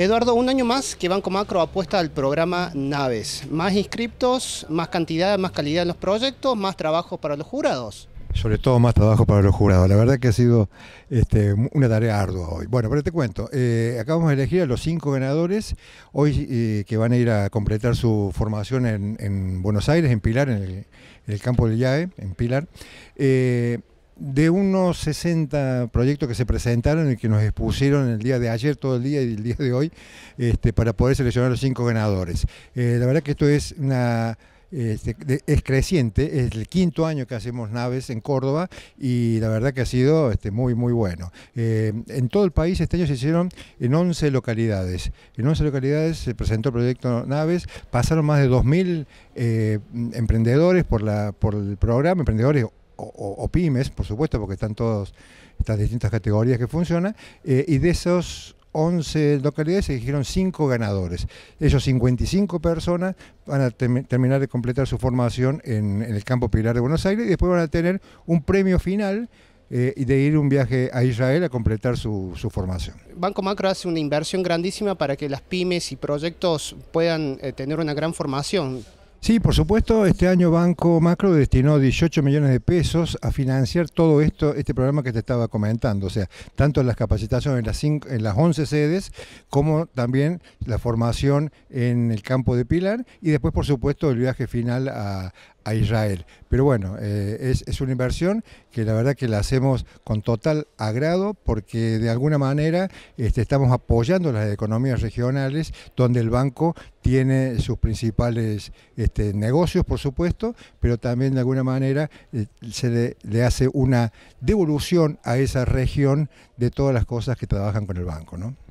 Eduardo, un año más que Banco Macro apuesta al programa Naves. Más inscriptos, más cantidad, más calidad en los proyectos, más trabajo para los jurados. Sobre todo más trabajo para los jurados. La verdad que ha sido este, una tarea ardua hoy. Bueno, pero te cuento, eh, acabamos de elegir a los cinco ganadores hoy eh, que van a ir a completar su formación en, Buenos Aires, en Pilar, en el, campo del IAE, en Pilar. Eh, de unos 60 proyectos que se presentaron y que nos expusieron el día de ayer, todo el día y el día de hoy, este, para poder seleccionar los cinco ganadores. Eh, la verdad que esto es una... Este, es creciente, es el quinto año que hacemos naves en Córdoba y la verdad que ha sido este, muy, muy bueno. Eh, en todo el país este año se hicieron en 11 localidades. En 11 localidades se presentó el proyecto Naves, pasaron más de 2.000 eh, emprendedores por, la, por el programa, emprendedores o, pymes, por supuesto, porque están todas estas distintas categorías que funcionan, eh, y de esos 11 localidades se eligieron 5 ganadores. Ellos 55 personas van a terminar de completar su formación en, el campo Pilar de Buenos Aires y después van a tener un premio final eh, y de ir un viaje a Israel a completar su, formación. Banco Macro hace una inversión grandísima para que las pymes y proyectos puedan eh, tener una gran formación. Sí, por supuesto, este año Banco Macro destinó 18 millones de pesos a financiar todo esto, este programa que te estaba comentando, o sea, tanto las capacitaciones en las, en las 11 sedes, como también la formación en el campo de Pilar, y después, por supuesto, el viaje final a, Israel. Pero bueno, eh, es, una inversión que la verdad que la hacemos con total agrado porque de alguna manera este, estamos apoyando las economías regionales donde el banco tiene sus principales este, negocios, por supuesto, pero también de alguna manera eh, se le, le, hace una devolución a esa región de todas las cosas que trabajan con el banco. ¿no?